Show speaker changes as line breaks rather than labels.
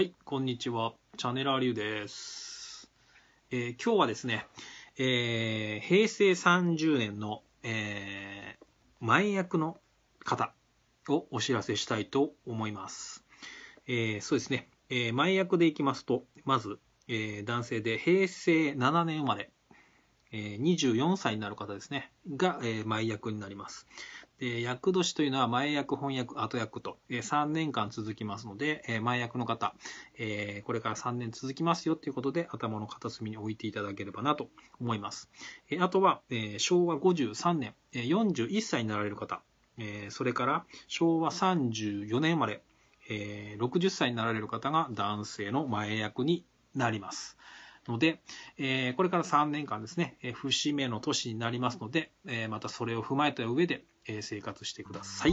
はい、こんにちは。チャネラーリュウです。えー、今日はですね、えー、平成30年の、えー、前役の方をお知らせしたいと思います。えー、そうですね、え前役でいきますと、まず、え男性で平成7年生まれえー、24歳になる方ですね、が、前役になります。で役年というのは前役、翻訳、後役と、3年間続きますので、前役の方、これから3年続きますよということで頭の片隅に置いていただければなと思います。あとは、昭和53年、41歳になられる方、それから昭和34年生まれ、60歳になられる方が男性の前役になります。ので、えー、これから3年間ですね、えー、節目の年になりますので、えー、またそれを踏まえた上で、え生活してください。